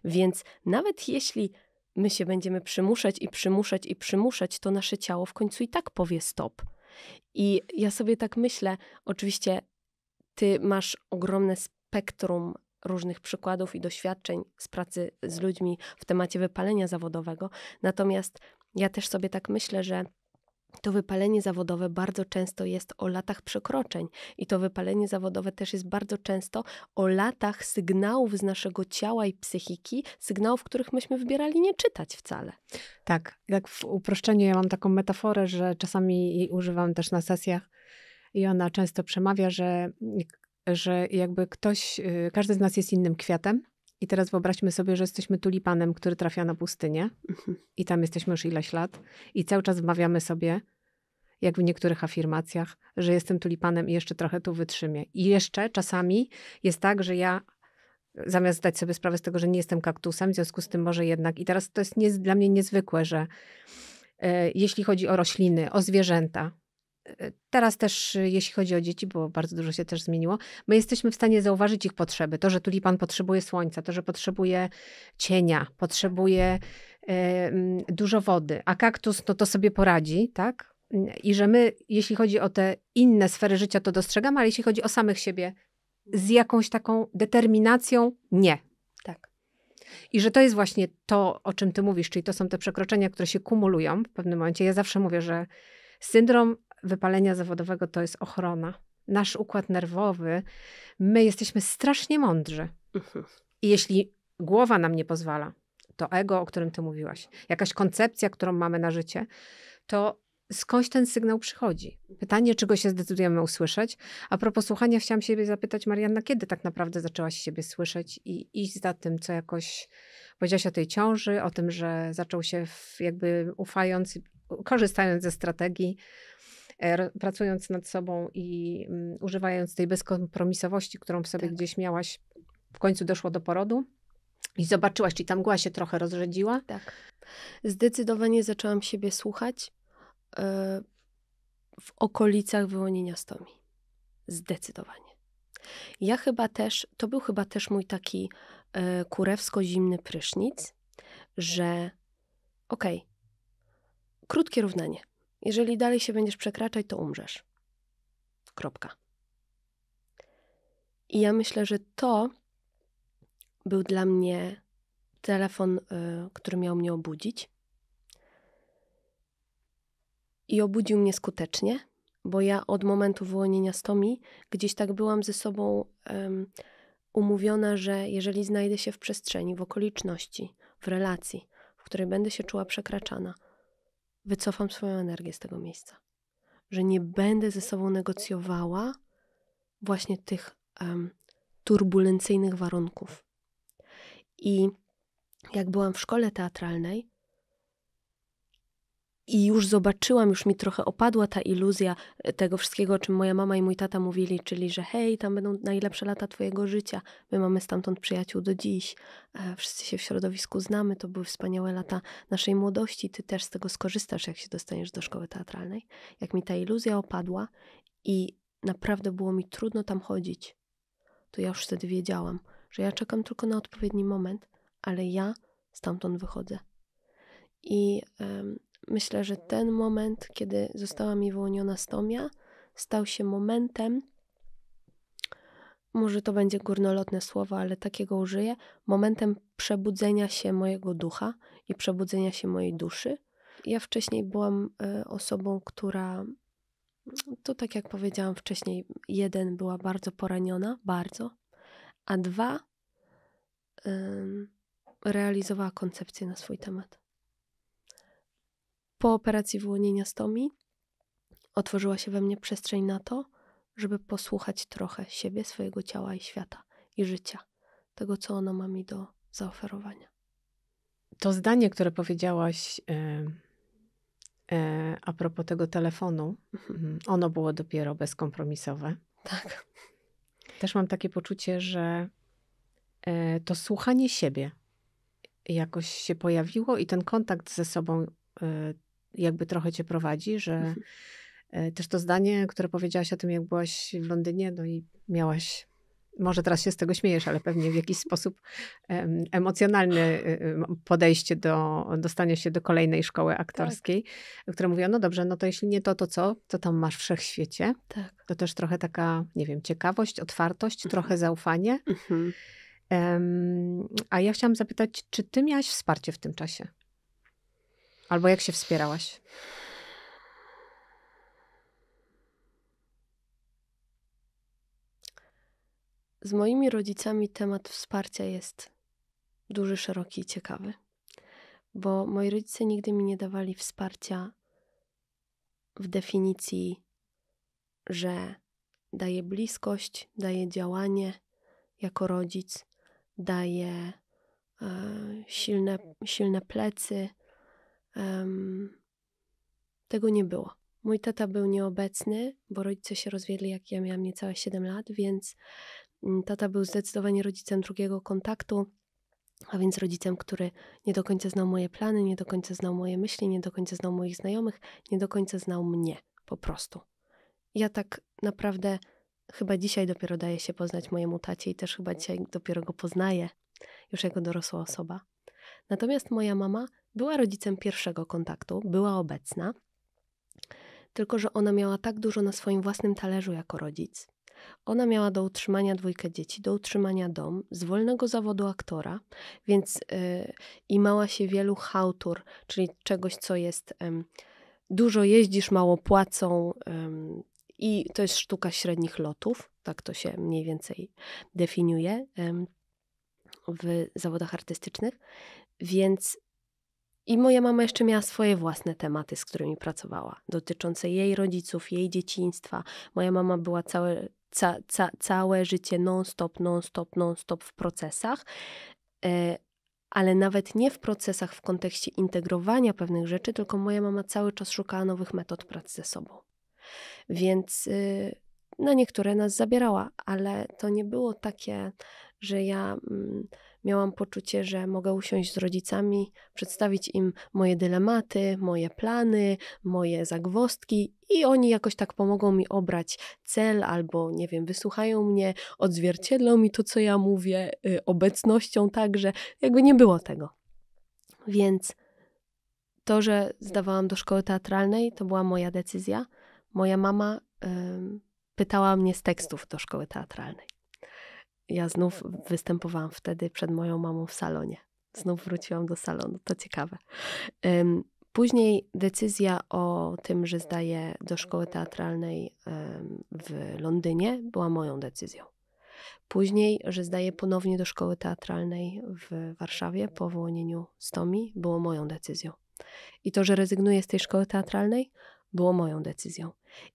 Więc nawet jeśli my się będziemy przymuszać i przymuszać i przymuszać, to nasze ciało w końcu i tak powie stop. I ja sobie tak myślę, oczywiście ty masz ogromne spektrum różnych przykładów i doświadczeń z pracy z ludźmi w temacie wypalenia zawodowego, natomiast ja też sobie tak myślę, że to wypalenie zawodowe bardzo często jest o latach przekroczeń i to wypalenie zawodowe też jest bardzo często o latach sygnałów z naszego ciała i psychiki, sygnałów, których myśmy wybierali nie czytać wcale. Tak, jak w uproszczeniu ja mam taką metaforę, że czasami jej używam też na sesjach i ona często przemawia, że, że jakby ktoś, y, każdy z nas jest innym kwiatem i teraz wyobraźmy sobie, że jesteśmy tulipanem, który trafia na pustynię mhm. i tam jesteśmy już ileś lat i cały czas wmawiamy sobie, jak w niektórych afirmacjach, że jestem tulipanem i jeszcze trochę tu wytrzymię. I jeszcze czasami jest tak, że ja zamiast zdać sobie sprawę z tego, że nie jestem kaktusem, w związku z tym może jednak. I teraz to jest nie, dla mnie niezwykłe, że e, jeśli chodzi o rośliny, o zwierzęta, E, teraz też, e, jeśli chodzi o dzieci, bo bardzo dużo się też zmieniło, my jesteśmy w stanie zauważyć ich potrzeby. To, że tulipan potrzebuje słońca, to, że potrzebuje cienia, potrzebuje y, dużo wody, a kaktus no to sobie poradzi, tak? I że my, jeśli chodzi o te inne sfery życia, to dostrzegamy, ale jeśli chodzi o samych siebie, z jakąś taką determinacją, nie. Tak. I że to jest właśnie to, o czym ty mówisz, czyli to są te przekroczenia, które się kumulują w pewnym momencie. Ja zawsze mówię, że syndrom wypalenia zawodowego to jest ochrona. Nasz układ nerwowy, my jesteśmy strasznie mądrzy. Mhm. I jeśli głowa nam nie pozwala, to ego, o którym ty mówiłaś, jakaś koncepcja, którą mamy na życie, to skądś ten sygnał przychodzi. Pytanie, czego się zdecydujemy usłyszeć. A propos słuchania, chciałam siebie zapytać, Marianna, kiedy tak naprawdę zaczęłaś siebie słyszeć i iść za tym, co jakoś powiedziałaś o tej ciąży, o tym, że zaczął się jakby ufając, korzystając ze strategii E, pracując nad sobą i mm, używając tej bezkompromisowości, którą w sobie tak. gdzieś miałaś, w końcu doszło do porodu. I zobaczyłaś, czy ta mgła się trochę rozrzedziła? Tak. Zdecydowanie zaczęłam siebie słuchać e, w okolicach wyłonienia stomi. Zdecydowanie. Ja chyba też, to był chyba też mój taki e, kurewsko-zimny prysznic, że okej, okay, krótkie równanie. Jeżeli dalej się będziesz przekraczać, to umrzesz. Kropka. I ja myślę, że to był dla mnie telefon, y, który miał mnie obudzić. I obudził mnie skutecznie, bo ja od momentu wyłonienia Stomi gdzieś tak byłam ze sobą umówiona, że jeżeli znajdę się w przestrzeni, w okoliczności, w relacji, w której będę się czuła przekraczana, wycofam swoją energię z tego miejsca. Że nie będę ze sobą negocjowała właśnie tych um, turbulencyjnych warunków. I jak byłam w szkole teatralnej, i już zobaczyłam, już mi trochę opadła ta iluzja e, tego wszystkiego, o czym moja mama i mój tata mówili, czyli że hej, tam będą najlepsze lata twojego życia. My mamy stamtąd przyjaciół do dziś. E, wszyscy się w środowisku znamy, to były wspaniałe lata naszej młodości. Ty też z tego skorzystasz, jak się dostaniesz do szkoły teatralnej. Jak mi ta iluzja opadła i naprawdę było mi trudno tam chodzić, to ja już wtedy wiedziałam, że ja czekam tylko na odpowiedni moment, ale ja stamtąd wychodzę. I um, Myślę, że ten moment, kiedy została mi wyłoniona stomia, stał się momentem, może to będzie górnolotne słowo, ale takiego użyję, momentem przebudzenia się mojego ducha i przebudzenia się mojej duszy. Ja wcześniej byłam e, osobą, która, to tak jak powiedziałam wcześniej, jeden była bardzo poraniona, bardzo, a dwa realizowała koncepcję na swój temat. Po operacji wyłonienia stomi otworzyła się we mnie przestrzeń na to, żeby posłuchać trochę siebie, swojego ciała i świata i życia, tego co ono ma mi do zaoferowania. To zdanie, które powiedziałaś yy, yy, a propos tego telefonu, mhm. mm, ono było dopiero bezkompromisowe. Tak. Też mam takie poczucie, że e, to słuchanie siebie jakoś się pojawiło i ten kontakt ze sobą jakby trochę cię prowadzi, że mhm. e, też to zdanie, które powiedziałaś o tym, jak byłaś w Londynie, no i miałaś może teraz się z tego śmiejesz, ale pewnie w jakiś sposób emocjonalne e, podejście do dostania się do kolejnej szkoły tak. aktorskiej, tak. która mówiła, no dobrze, no to jeśli nie to, to co? To tam masz wszechświecie. Tak. To też trochę taka, nie wiem, ciekawość, otwartość, mhm. trochę zaufanie. Mhm. a ja chciałam zapytać, czy ty miałaś wsparcie w tym czasie? Albo jak się wspierałaś? Z moimi rodzicami temat wsparcia jest duży, szeroki i ciekawy, bo moi rodzice nigdy mi nie dawali wsparcia w definicji, że daje bliskość, daje działanie jako rodzic, daje silne, silne plecy, um, tego nie było. Mój tata był nieobecny, bo rodzice się rozwiedli, jak ja miałam niecałe 7 lat, więc mm, tata był zdecydowanie rodzicem drugiego kontaktu, a więc rodzicem, który nie do końca znał moje plany, nie do końca znał moje myśli, nie do końca znał moich znajomych, nie do końca znał mnie po prostu. Ja tak naprawdę chyba dzisiaj dopiero daję się poznać mojemu tacie i też chyba dzisiaj dopiero go poznaję, już jako dorosła osoba. Natomiast moja mama była rodzicem pierwszego kontaktu, była obecna, tylko że ona miała tak dużo na swoim własnym talerzu jako rodzic. Ona miała do utrzymania dwójkę dzieci, do utrzymania dom, z wolnego zawodu aktora, więc yy, i mała się wielu hałtur, czyli czegoś, co jest yy, dużo jeździsz, mało płacą, yy, i to jest sztuka średnich lotów, tak to się mniej więcej definiuje w zawodach artystycznych. Więc i moja mama jeszcze miała swoje własne tematy, z którymi pracowała, dotyczące jej rodziców, jej dzieciństwa. Moja mama była całe, ca, ca, całe życie non-stop, non-stop, non-stop w procesach, e, ale nawet nie w procesach w kontekście integrowania pewnych rzeczy, tylko moja mama cały czas szukała nowych metod pracy ze sobą. Więc y, na no, niektóre nas zabierała, ale to nie było takie, że ja. Mm, miałam poczucie, że mogę usiąść z rodzicami, przedstawić im moje dylematy, moje plany, moje zagwozdki i oni jakoś tak pomogą mi obrać cel albo, nie wiem, wysłuchają mnie, odzwierciedlą mi to, co ja mówię, y, obecnością także. Jakby nie było tego. Więc to, że zdawałam do szkoły teatralnej, to była moja decyzja. Moja mama pytała mnie z tekstów do szkoły teatralnej ja znów występowałam wtedy przed moją mamą w salonie. Znów wróciłam do salonu, to ciekawe. Później decyzja o tym, że zdaję do szkoły teatralnej w Londynie, była moją decyzją. Później, że zdaję ponownie do szkoły teatralnej w Warszawie po wyłonieniu z Tomi, było moją decyzją. I to, że rezygnuję z tej szkoły teatralnej, było moją decyzją.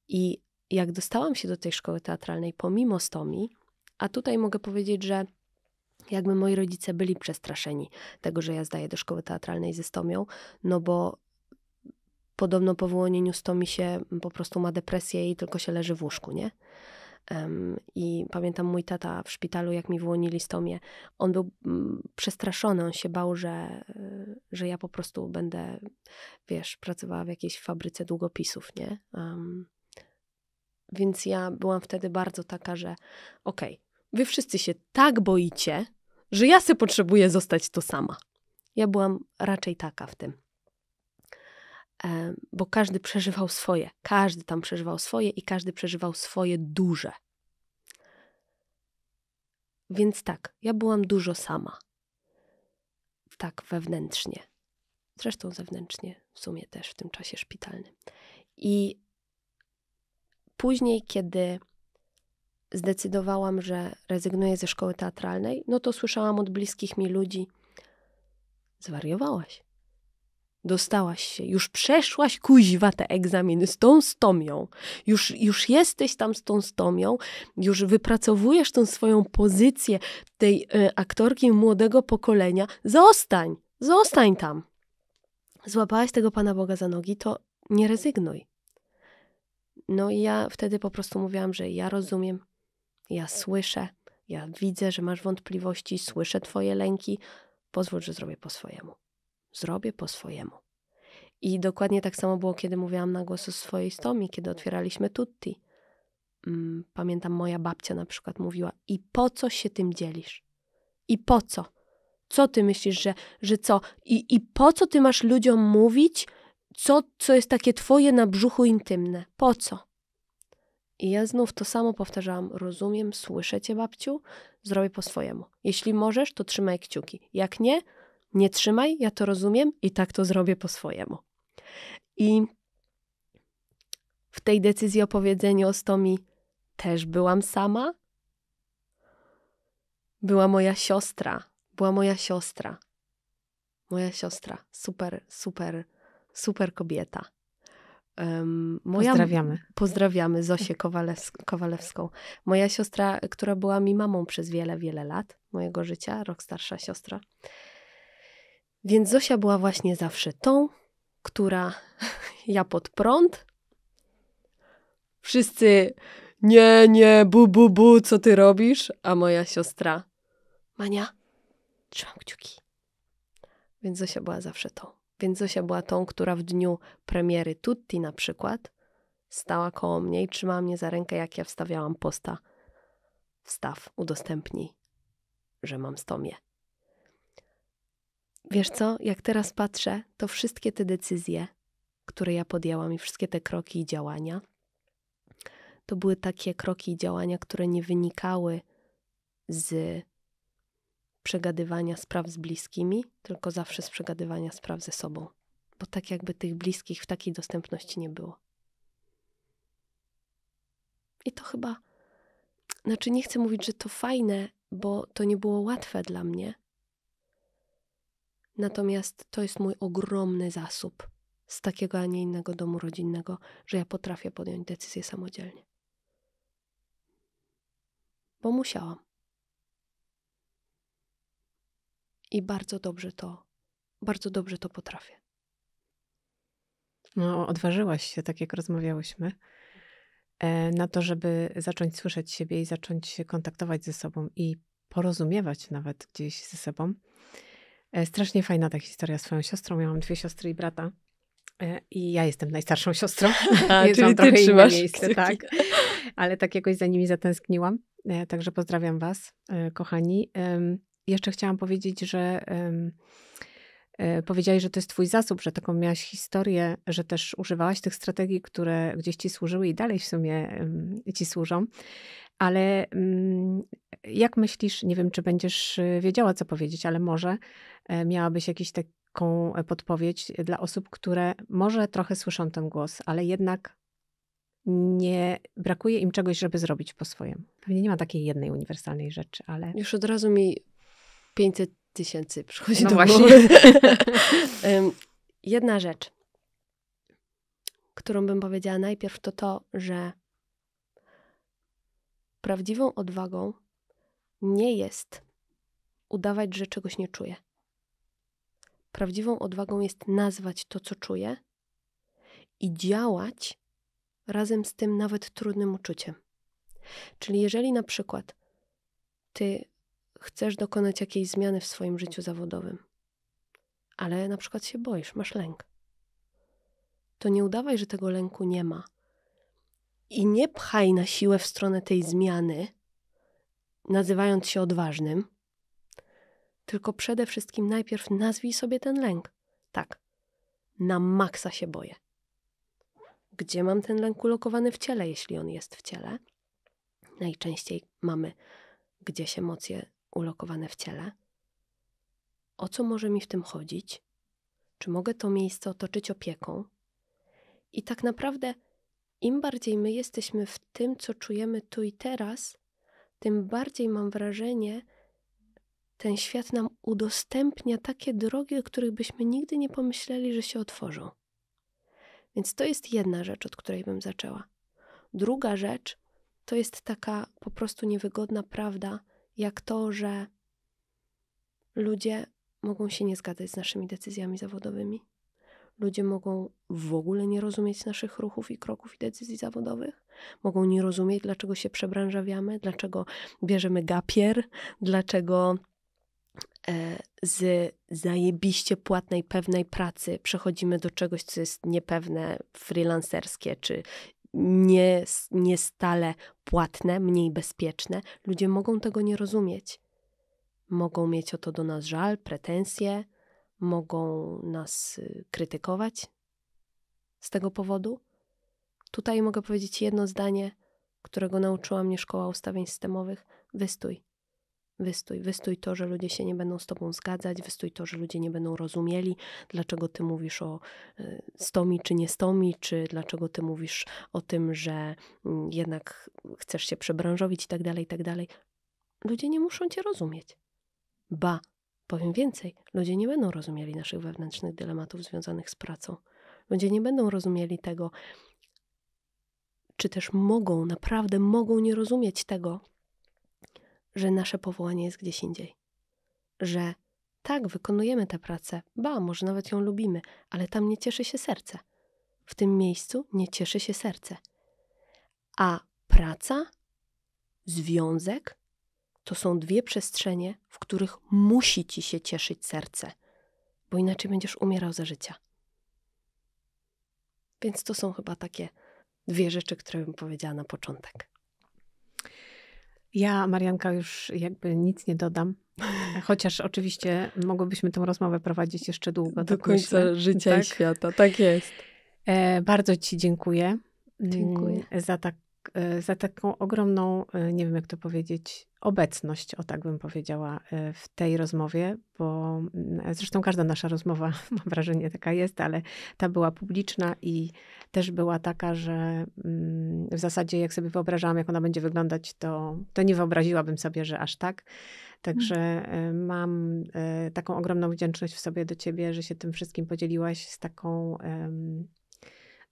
I jak dostałam się do tej szkoły teatralnej pomimo Stomi, a tutaj mogę powiedzieć, że jakby moi rodzice byli przestraszeni tego, że ja zdaję do szkoły teatralnej ze Stomią, no bo podobno po wyłonieniu Stomi się po prostu ma depresję i tylko się leży w łóżku, nie? Um, I pamiętam mój tata w szpitalu, jak mi wyłonili stomię, on był mm, przestraszony, on się bał, że, że ja po prostu będę, wiesz, pracowała w jakiejś fabryce długopisów, nie? Um, więc ja byłam wtedy bardzo taka, że okej, okay, Wy wszyscy się tak boicie, że ja se potrzebuję zostać to sama. Ja byłam raczej taka w tym. E, bo każdy przeżywał swoje. Każdy tam przeżywał swoje i każdy przeżywał swoje duże. Więc tak, ja byłam dużo sama. Tak wewnętrznie. Zresztą zewnętrznie, w sumie też w tym czasie szpitalnym. I później, kiedy zdecydowałam, że rezygnuję ze szkoły teatralnej, no to słyszałam od bliskich mi ludzi: Zwariowałaś. Dostałaś się, już przeszłaś kuźwa te egzaminy z tą stomią, już, już jesteś tam z tą stomią, już wypracowujesz tą swoją pozycję tej y, aktorki młodego pokolenia. Zostań, zostań tam. Złapałaś tego Pana Boga za nogi, to nie rezygnuj. No i ja wtedy po prostu mówiłam, że ja rozumiem, ja słyszę, ja widzę, że masz wątpliwości, słyszę Twoje lęki. Pozwól, że zrobię po swojemu. Zrobię po swojemu. I dokładnie tak samo było, kiedy mówiłam na głos o swojej stomi, kiedy otwieraliśmy tutti. Mm, pamiętam, moja babcia na przykład mówiła: I po co się tym dzielisz? I po co? Co ty myślisz, że, że co? I, I po co ty masz ludziom mówić, co, co jest takie twoje na brzuchu intymne? Po co? I ja znów to samo powtarzałam. Rozumiem, słyszę cię, babciu, zrobię po swojemu. Jeśli możesz, to trzymaj kciuki. Jak nie, nie trzymaj, ja to rozumiem i tak to zrobię po swojemu. I w tej decyzji o powiedzeniu o stomi też byłam sama. Była moja siostra. Była moja siostra. Moja siostra. Super, super, super kobieta. Um, moja, pozdrawiamy. Pozdrawiamy Zosię Kowalews- Kowalewską. Moja siostra, która była mi mamą przez wiele, wiele lat mojego życia, rok starsza siostra. Więc Zosia była właśnie zawsze tą, która ja pod prąd. Wszyscy nie, nie, bu, bu, bu, co ty robisz? A moja siostra, Mania, trzymam kciuki. Więc Zosia była zawsze tą. Więc Zosia była tą, która w dniu premiery Tutti na przykład stała koło mnie i trzymała mnie za rękę, jak ja wstawiałam posta. Wstaw, udostępnij, że mam stomię. Wiesz co, jak teraz patrzę, to wszystkie te decyzje, które ja podjęłam i wszystkie te kroki i działania, to były takie kroki i działania, które nie wynikały z przegadywania spraw z bliskimi, tylko zawsze z przegadywania spraw ze sobą, bo tak jakby tych bliskich w takiej dostępności nie było. I to chyba, znaczy nie chcę mówić, że to fajne, bo to nie było łatwe dla mnie. Natomiast to jest mój ogromny zasób z takiego, a nie innego domu rodzinnego, że ja potrafię podjąć decyzję samodzielnie. Bo musiałam. i bardzo dobrze to, bardzo dobrze to potrafię. No, odważyłaś się, tak jak rozmawiałyśmy, e, na to, żeby zacząć słyszeć siebie i zacząć się kontaktować ze sobą i porozumiewać nawet gdzieś ze sobą. E, strasznie fajna ta historia z swoją siostrą. Miałam dwie siostry i brata. E, I ja jestem najstarszą siostrą. A, Więc czyli mam trochę inne miejsce, tak. Ale tak jakoś za nimi zatęskniłam. Także pozdrawiam Was, kochani jeszcze chciałam powiedzieć, że e, powiedziałeś, że to jest twój zasób, że taką miałaś historię, że też używałaś tych strategii, które gdzieś ci służyły i dalej w sumie ci służą. Ale mm, jak myślisz, nie wiem, czy będziesz e, wiedziała, co powiedzieć, ale może e, miałabyś jakiś taką podpowiedź dla osób, które może trochę słyszą ten głos, ale jednak nie brakuje im czegoś, żeby zrobić po swojemu. Pewnie nie ma takiej jednej uniwersalnej rzeczy, ale. Już od razu mi 500 tysięcy przychodzi no do właśnie. głowy. Jedna rzecz, którą bym powiedziała najpierw, to to, że prawdziwą odwagą nie jest udawać, że czegoś nie czuję. Prawdziwą odwagą jest nazwać to, co czuję i działać razem z tym nawet trudnym uczuciem. Czyli jeżeli na przykład ty chcesz dokonać jakiejś zmiany w swoim życiu zawodowym, ale na przykład się boisz, masz lęk. To nie udawaj, że tego lęku nie ma. I nie pchaj na siłę w stronę tej zmiany, nazywając się odważnym, tylko przede wszystkim najpierw nazwij sobie ten lęk. Tak, na maksa się boję. Gdzie mam ten lęk ulokowany w ciele, jeśli on jest w ciele? Najczęściej mamy gdzieś emocje ulokowane w ciele? O co może mi w tym chodzić? Czy mogę to miejsce otoczyć opieką? I tak naprawdę, im bardziej my jesteśmy w tym, co czujemy tu i teraz, tym bardziej mam wrażenie, ten świat nam udostępnia takie drogi, o których byśmy nigdy nie pomyśleli, że się otworzą. Więc to jest jedna rzecz, od której bym zaczęła. Druga rzecz to jest taka po prostu niewygodna prawda, jak to, że ludzie mogą się nie zgadzać z naszymi decyzjami zawodowymi. Ludzie mogą w ogóle nie rozumieć naszych ruchów i kroków i decyzji zawodowych. Mogą nie rozumieć, dlaczego się przebranżawiamy, dlaczego bierzemy gapier, dlaczego e, z zajebiście płatnej, pewnej pracy przechodzimy do czegoś, co jest niepewne, freelancerskie czy nie, niestale płatne, mniej bezpieczne, ludzie mogą tego nie rozumieć. Mogą mieć o to do nas żal, pretensje, mogą nas y, krytykować z tego powodu. Tutaj mogę powiedzieć jedno zdanie, którego nauczyła mnie szkoła ustawień systemowych: wystój. Wystój, wystój to, że ludzie się nie będą z tobą zgadzać, wystój to, że ludzie nie będą rozumieli, dlaczego ty mówisz o y, stomi czy nie stomi, czy dlaczego ty mówisz o tym, że mm, jednak chcesz się przebranżowić i tak dalej, i tak dalej. Ludzie nie muszą cię rozumieć. Ba, powiem więcej, ludzie nie będą rozumieli naszych wewnętrznych dylematów związanych z pracą. Ludzie nie będą rozumieli tego, czy też mogą, naprawdę mogą nie rozumieć tego, że nasze powołanie jest gdzieś indziej. Że tak, wykonujemy tę pracę, ba, może nawet ją lubimy, ale tam nie cieszy się serce. W tym miejscu nie cieszy się serce. A praca, związek to są dwie przestrzenie, w których musi ci się cieszyć serce, bo inaczej będziesz umierał za życia. Więc to są chyba takie dwie rzeczy, które bym powiedziała na początek. Ja, Marianka, już jakby nic nie dodam. Chociaż oczywiście mogłybyśmy tę rozmowę prowadzić jeszcze długo. Do tak końca myślę. życia tak? i świata, tak jest. E, bardzo Ci dziękuję. Mm, dziękuję. Za tak E, za taką ogromną, e, nie wiem jak to powiedzieć, obecność, o tak bym powiedziała, e, w tej rozmowie, bo mm, zresztą każda nasza rozmowa, mam wrażenie, taka jest, ale ta była publiczna i też była taka, że mm, w zasadzie jak sobie wyobrażałam, jak ona będzie wyglądać, to, to nie wyobraziłabym sobie, że aż tak. Hmm. Także mam taką ogromną wdzięczność w sobie do ciebie, że się tym wszystkim podzieliłaś z taką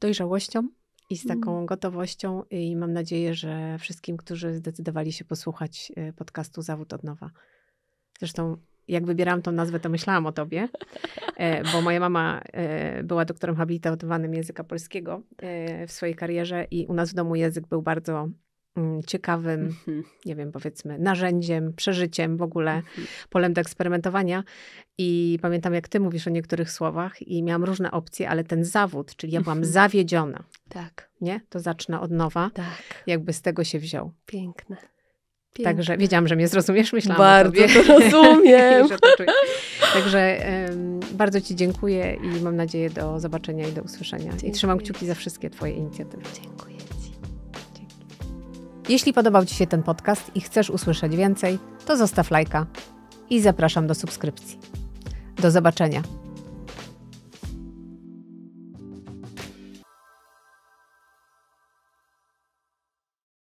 dojrzałością, i z mhm. taką gotowością i mam nadzieję, że wszystkim, którzy zdecydowali się posłuchać y, podcastu Zawód od nowa. Zresztą jak wybierałam tą nazwę, to myślałam o tobie, e, bo moja mama e, była doktorem habilitowanym języka polskiego e, w swojej karierze i u nas w domu język był bardzo Mm, ciekawym, mhm. nie wiem, powiedzmy, narzędziem, przeżyciem, w ogóle mhm. polem do eksperymentowania. I pamiętam, jak ty mówisz o niektórych słowach, i miałam różne opcje, ale ten zawód, czyli ja byłam mhm. zawiedziona. Tak. Nie? To zacznę od nowa. Tak. Jakby z tego się wziął. Piękne. Piękne. Także wiedziałam, że mnie zrozumiesz, myślałam. Bardzo to rozumiem. to Także um, bardzo Ci dziękuję i mam nadzieję do zobaczenia i do usłyszenia. Dziękuję. I trzymam kciuki za wszystkie Twoje inicjatywy. Dziękuję. Jeśli podobał Ci się ten podcast i chcesz usłyszeć więcej, to zostaw lajka i zapraszam do subskrypcji. Do zobaczenia.